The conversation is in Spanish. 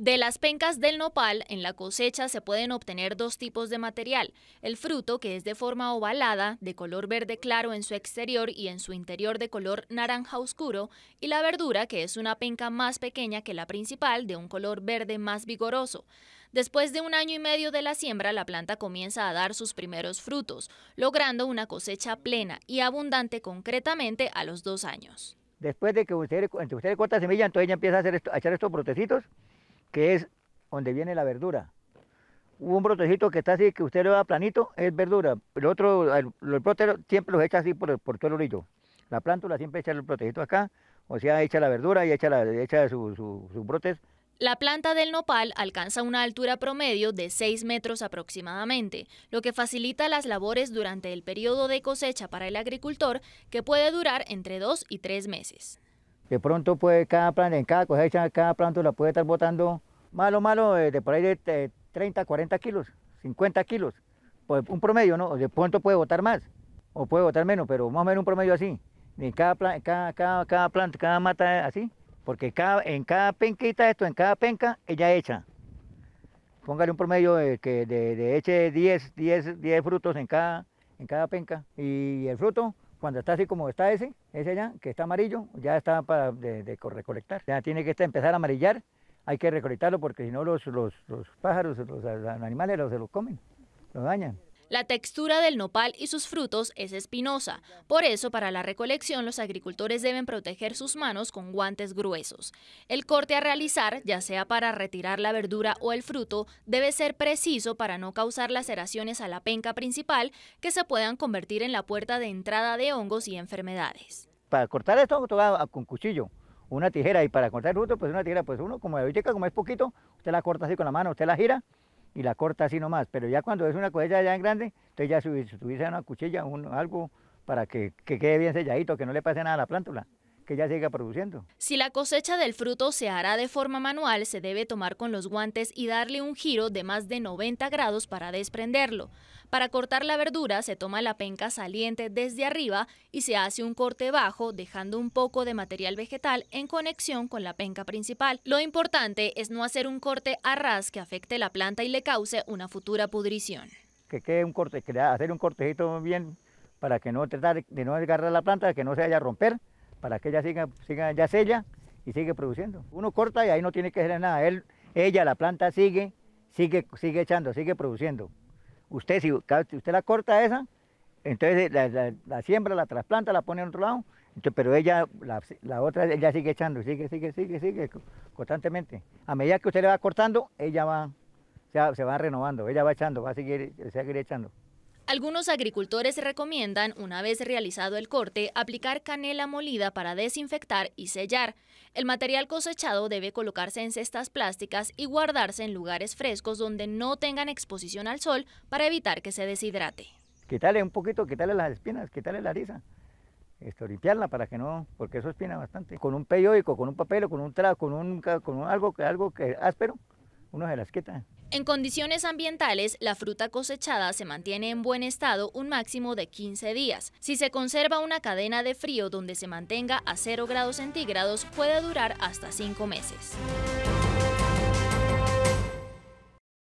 De las pencas del nopal, en la cosecha se pueden obtener dos tipos de material. El fruto, que es de forma ovalada, de color verde claro en su exterior y en su interior de color naranja oscuro, y la verdura, que es una penca más pequeña que la principal, de un color verde más vigoroso. Después de un año y medio de la siembra, la planta comienza a dar sus primeros frutos, logrando una cosecha plena y abundante concretamente a los dos años. Después de que usted, usted corta semilla, entonces ella empieza a, echar estos protecitos que es donde viene la verdura. Un brotejito que está así, que usted lo da planito, es verdura. El otro, el, siempre los echa así por, por todo el orillo. La plántula siempre echa el brotecito acá, o sea, echa la verdura y echa, la, sus su, brotes. La planta del nopal alcanza una altura promedio de 6 metros aproximadamente, lo que facilita las labores durante el periodo de cosecha para el agricultor, que puede durar entre 2 y 3 meses. De pronto puede cada planta, en cada cosecha, cada planta la puede estar botando malo, malo, eh, de, por ahí de 30, 40 kilos, 50 kilos. Pues un promedio, ¿no? De pronto puede botar más o puede botar menos, pero vamos a ver un promedio así. En cada, planta, cada, planta, cada mata así. Porque cada, en cada penquita esto, en cada penca, ella echa. Póngale un promedio de que de, eche 10, 10, 10 frutos en cada, en cada penca. Y el fruto cuando está así como está ese, ese allá, que está amarillo, ya está para de, recolectar. Ya tiene que este empezar a amarillar, hay que recolectarlo porque si no los, los, pájaros, los, animales los, se los comen, los dañan. La textura del nopal y sus frutos es espinosa, por eso para la recolección los agricultores deben proteger sus manos con guantes gruesos. El corte a realizar, ya sea para retirar la verdura o el fruto, debe ser preciso para no causar laceraciones a la penca principal que se puedan convertir en la puerta de entrada de hongos y enfermedades. Para cortar esto con cuchillo, una tijera y para cortar el fruto pues una tijera, pues uno como la como es poquito, usted la corta así con la mano, usted la gira y la corta así nomás. Pero ya cuando es una cuchilla ya en grande, entonces ya tuviese una cuchilla, un, algo, para que, que quede bien selladito, que no le pase nada a la plántula que ya siga produciendo. Si la cosecha del fruto se hará de forma manual, se debe tomar con los guantes y darle un giro de más de 90 grados para desprenderlo. Para cortar la verdura se toma la penca saliente desde arriba y se hace un corte bajo dejando un poco de material vegetal en conexión con la penca principal. Lo importante es no hacer un corte a ras que afecte la planta y le cause una futura pudrición. Que quede un corte, hacer un cortejito bien para que no tratar de no desgarrar la planta, que no se vaya a romper para que ella siga, siga ya sella y sigue produciendo. Uno corta y ahí no tiene que hacer nada. Él, ella, la planta sigue, sigue, sigue echando, sigue produciendo. Usted, si usted la corta esa, entonces la, siembra, la trasplanta, la pone en otro lado, pero ella, la, otra, ella sigue echando, sigue, sigue, sigue, sigue, constantemente. A medida que usted le va cortando, ella va, se va, renovando, ella va echando, va a seguir echando. Algunos agricultores recomiendan, una vez realizado el corte, aplicar canela molida para desinfectar y sellar. El material cosechado debe colocarse en cestas plásticas y guardarse en lugares frescos donde no tengan exposición al sol para evitar que se deshidrate. Quitarle un poquito, quitarle las espinas, quitarle la risa, esto, limpiarla para que no, porque eso espina bastante. Con un periódico, con un papel o con un trago, con, un, con algo, algo que áspero, uno las En condiciones ambientales, la fruta cosechada se mantiene en buen estado un máximo de 15 días. Si se conserva una cadena de frío donde se mantenga a 0 grados centígrados, puede durar hasta 5 meses.